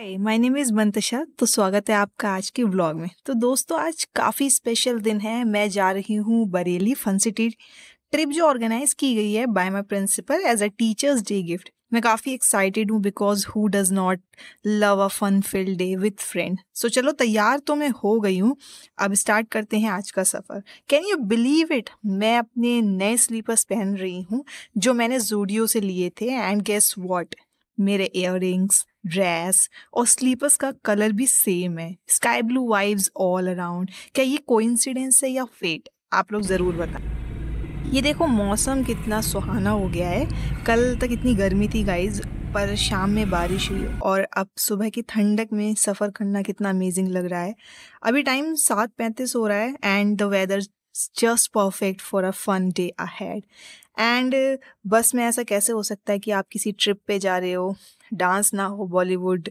hi my name is Mantasha तो स्वागत है आपका आज के ब्लॉग में तो दोस्तों आज काफ़ी स्पेशल दिन है मैं जा रही हूँ बरेली फन सिटी ट्रिप जो ऑर्गेनाइज की गई है by my principal as a teachers day gift मैं काफ़ी एक्साइटेड हूँ because who does not love a fun field day with friend so चलो तैयार तो मैं हो गई हूँ अब स्टार्ट करते हैं आज का सफ़र कैन यू बिलीव इट मैं अपने नए स्लीपर्स पहन रही हूँ जो मैंने जूडियो से लिए थे एंड गेस वॉट मेरे इयर ड्रेस और स्लीपर्स का कलर भी सेम है sky blue vibes all around क्या ये कोइंसिडेंस है या फेट आप लोग ज़रूर बताएं ये देखो मौसम कितना सुहाना हो गया है कल तक इतनी गर्मी थी गाइज पर शाम में बारिश हुई और अब सुबह की ठंडक में सफ़र करना कितना अमेजिंग लग रहा है अभी टाइम सात पैंतीस हो रहा है and the weather just perfect for a fun day ahead and bus में ऐसा कैसे हो सकता है कि आप किसी ट्रिप पे जा रहे हो डांस ना हो बॉलीवुड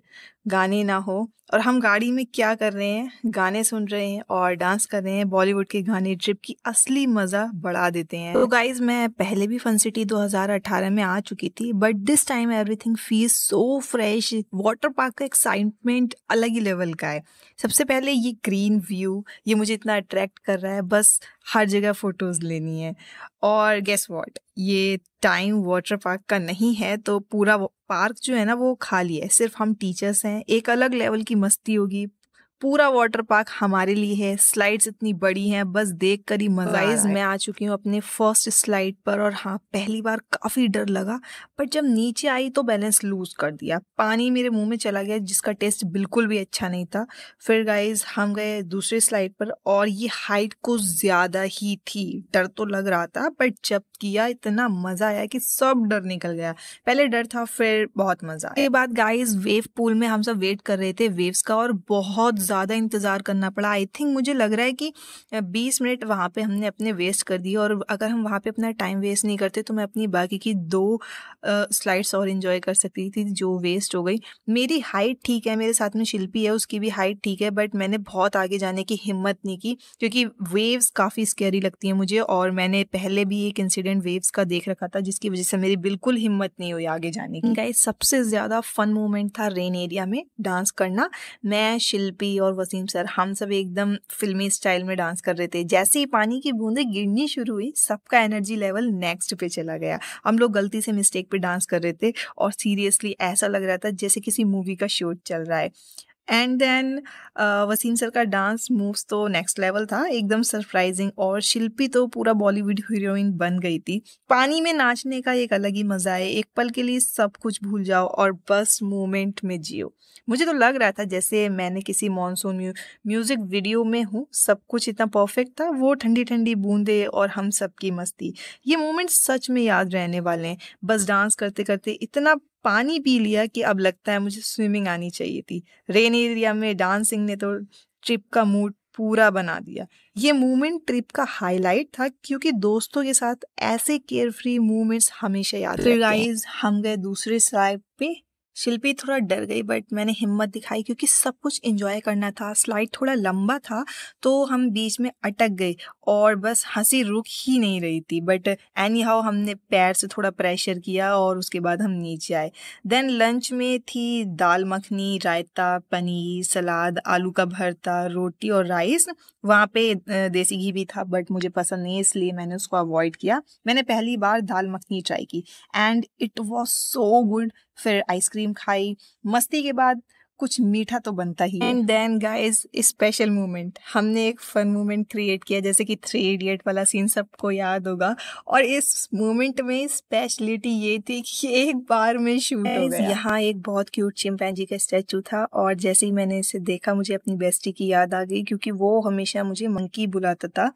गाने ना हो और हम गाड़ी में क्या कर रहे हैं गाने सुन रहे हैं और डांस कर रहे हैं बॉलीवुड के गाने ट्रिप की असली मज़ा बढ़ा देते हैं तो गाइज मैं पहले भी फन सिटी 2018 में आ चुकी थी but this time everything feel so fresh water park का एक्साइटमेंट अलग ही लेवल का है सबसे पहले ये ग्रीन व्यू ये मुझे इतना अट्रैक्ट कर रहा है बस हर जगह फ़ोटोज़ लेनी है और गेस वॉट ये टाइम वाटर पार्क का नहीं है तो पूरा पार्क जो है ना वो खाली है सिर्फ हम टीचर्स हैं एक अलग लेवल की मस्ती होगी पूरा वाटर पार्क हमारे लिए है स्लाइड्स इतनी बड़ी हैं बस देख कर ही मजाइज मैं आ चुकी हूँ अपने फर्स्ट स्लाइड पर और हाँ पहली बार काफ़ी डर लगा बट जब नीचे आई तो बैलेंस लूज कर दिया पानी मेरे मुंह में चला गया जिसका टेस्ट बिल्कुल भी अच्छा नहीं था फिर गाइज हम गए दूसरे स्लाइड पर और ये हाइट कुछ ज़्यादा ही थी डर तो लग रहा था बट जब किया इतना मज़ा आया कि सब डर निकल गया पहले डर था फिर बहुत मज़ा ये बात गाइज वेव पूल में हम सब वेट कर रहे थे वेव्स का और बहुत ज़्यादा इंतज़ार करना पड़ा आई थिंक मुझे लग रहा है कि बीस मिनट वहाँ पे हमने अपने वेस्ट कर दिए और अगर हम वहाँ पे अपना टाइम वेस्ट नहीं करते तो मैं अपनी बाकी की दो स्लाइड्स और इन्जॉय कर सकती थी जो वेस्ट हो गई मेरी हाइट ठीक है मेरे साथ में शिल्पी है उसकी भी हाइट ठीक है बट मैंने बहुत आगे जाने की हिम्मत नहीं की क्योंकि वेव्स काफ़ी स्केरी लगती हैं मुझे और मैंने पहले भी एक इंसिडेंट वेव्स का देख रखा था जिसकी वजह से मेरी बिल्कुल हिम्मत नहीं हुई आगे जाने की गाइस सबसे ज़्यादा फ़न मोमेंट था रेन एरिया में डांस करना मैं शिल्पी और वसीम सर हम सब एकदम फिल्मी स्टाइल में डांस कर रहे थे जैसे ही पानी की बूंदें गिरनी शुरू हुई सबका एनर्जी लेवल नेक्स्ट पे चला गया हम लोग गलती से मिस्टेक पे डांस कर रहे थे और सीरियसली ऐसा लग रहा था जैसे किसी मूवी का शूट चल रहा है एंड देन वसीम सर का डांस मूव्स तो नेक्स्ट लेवल था एकदम सरप्राइजिंग और शिल्पी तो पूरा बॉलीवुड हीरोइन बन गई थी पानी में नाचने का एक अलग ही मज़ा है एक पल के लिए सब कुछ भूल जाओ और बस मोमेंट में जियो मुझे तो लग रहा था जैसे मैंने किसी मानसून म्यू, म्यूज़िक वीडियो में हूँ सब कुछ इतना परफेक्ट था वो ठंडी ठंडी बूंदे और हम सब की मस्ती ये मोमेंट सच में याद रहने वाले हैं बस डांस करते करते इतना पानी पी लिया कि अब लगता है मुझे स्विमिंग आनी चाहिए थी रेन एरिया में डांसिंग ने तो ट्रिप का मूड पूरा बना दिया ये मूवमेंट ट्रिप का हाईलाइट था क्योंकि दोस्तों के साथ ऐसे केयर फ्री मूवमेंट्स हमेशा याद फिर गाइज हम गए दूसरे साइड पे शिल्पी थोड़ा डर गई बट मैंने हिम्मत दिखाई क्योंकि सब कुछ इंजॉय करना था स्लाइड थोड़ा लंबा था तो हम बीच में अटक गए और बस हंसी रुक ही नहीं रही थी बट एनी हाउ हमने पैर से थोड़ा प्रेशर किया और उसके बाद हम नीचे आए देन लंच में थी दाल मखनी रायता पनीर सलाद आलू का भरता रोटी और राइस वहाँ पे देसी घी भी था बट मुझे पसंद नहीं इसलिए मैंने उसको अवॉइड किया मैंने पहली बार दाल मखनी ट्राई की and it was so good फिर आइसक्रीम खाई मस्ती के बाद कुछ मीठा तो बनता ही and then guys special moment हमने एक फन मोमेंट क्रिएट किया जैसे कि थ्री इडियट वाला सीन सबको याद होगा और इस मोमेंट में स्पेशलिटी ये थी कि एक बार में शूट हो गया यहाँ एक बहुत क्यूट जी का स्टैचू था और जैसे ही मैंने इसे देखा मुझे अपनी बेस्टी की याद आ गई क्योंकि वो हमेशा मुझे मंकी बुलाता था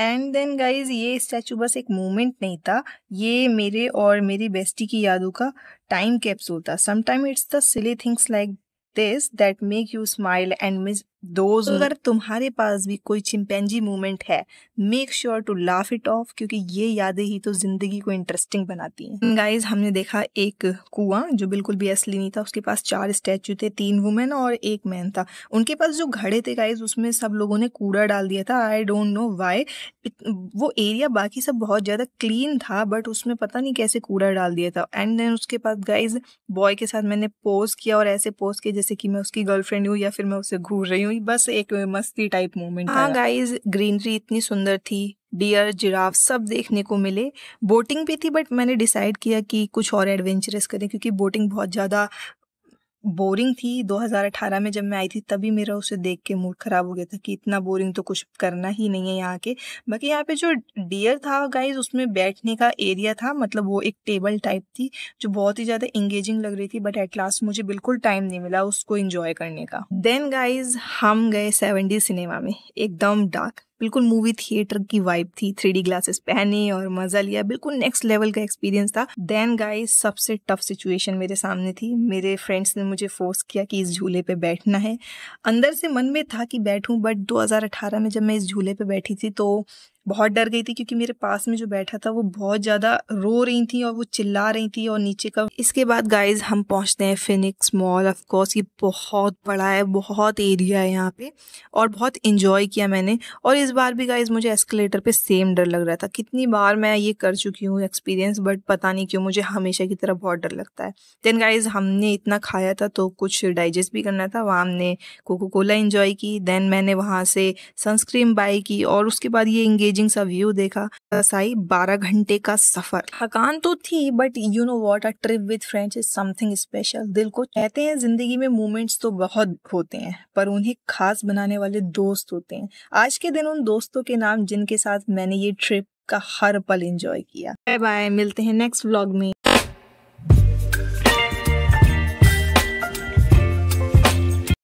एंड देन गाइज ये स्टैचू बस एक मोमेंट नहीं था ये मेरे और मेरी बेस्टी की यादों का टाइम कैप्सूल था sometime it's the silly things like this that make you smile and miss those तो अगर तुम्हारे पास भी कोई चिंपैंजी मूवमेंट है make sure to laugh it off क्योंकि ये यादें ही तो जिंदगी को इंटरेस्टिंग बनाती हैं गाइस hmm, हमने देखा एक कुआं जो बिल्कुल भी असली नहीं था उसके पास चार स्टैचू थे तीन वुमेन और एक मैन था उनके पास जो घड़े थे गाइज उसमें सब लोगों ने कूड़ा डाल दिया था आई डोंट नो वाई वो एरिया बाकी सब बहुत ज़्यादा क्लीन था बट उसमें पता नहीं कैसे कूड़ा डाल दिया था एंड देन उसके पास गाइज बॉय के साथ मैंने पोज किया और ऐसे पोज किया जैसे कि मैं उसकी गर्लफ्रेंड हूँ या फिर मैं उसे घूर रही हूँ हुई बस एक मस्ती टाइप मोमेंट हाँ गाइज ग्रीनरी इतनी सुंदर थी डियर जिराफ सब देखने को मिले बोटिंग भी थी बट मैंने डिसाइड किया कि कुछ और एडवेंचरस करें क्योंकि बोटिंग बहुत ज़्यादा बोरिंग थी 2018 में जब मैं आई थी तभी मेरा उसे देख के मूड खराब हो गया था कि इतना बोरिंग तो कुछ करना ही नहीं है यहाँ के बाकी यहाँ पे जो डियर था गाइज उसमें बैठने का एरिया था मतलब वो एक टेबल टाइप थी जो बहुत ही ज़्यादा इंगेजिंग लग रही थी बट एट लास्ट मुझे बिल्कुल टाइम नहीं मिला उसको इंजॉय करने का देन गाइज हम गए सेवन सिनेमा में एकदम डार्क बिल्कुल मूवी थिएटर की वाइब थी थ्री ग्लासेस पहने और मजा लिया बिल्कुल नेक्स्ट लेवल का एक्सपीरियंस था देन गाय सबसे टफ सिचुएशन मेरे सामने थी मेरे फ्रेंड्स ने मुझे फोर्स किया कि इस झूले पे बैठना है अंदर से मन में था कि बैठूं बट 2018 में जब मैं इस झूले पे बैठी थी तो बहुत डर गई थी क्योंकि मेरे पास में जो बैठा था वो बहुत ज़्यादा रो रही थी और वो चिल्ला रही थी और नीचे का इसके बाद गाइज हम पहुंचते हैं फिनिक्स मॉल ऑफकोर्स ये बहुत बड़ा है बहुत एरिया है यहाँ पे और बहुत इंजॉय किया मैंने और इस बार भी गाइज मुझे एस्केलेटर पे सेम डर लग रहा था कितनी बार मैं ये कर चुकी हूँ एक्सपीरियंस बट पता नहीं क्यों मुझे हमेशा की तरह बहुत डर लगता है देन गाइज हमने इतना खाया था तो कुछ डाइजेस्ट भी करना था वहाँ हमने कोको कोला इंजॉय की देन मैंने वहाँ से सनस्क्रीन बाई की और उसके बाद ये इंगेज अमेजिंग सा व्यू देखा साई बारह घंटे का सफर थकान तो थी but you know what a trip with friends is something special दिल को कहते हैं जिंदगी में मोमेंट्स तो बहुत होते हैं पर उन्हें खास बनाने वाले दोस्त होते हैं आज के दिन उन दोस्तों के नाम जिनके साथ मैंने ये ट्रिप का हर पल एंजॉय किया बाय बाय मिलते हैं नेक्स्ट व्लॉग में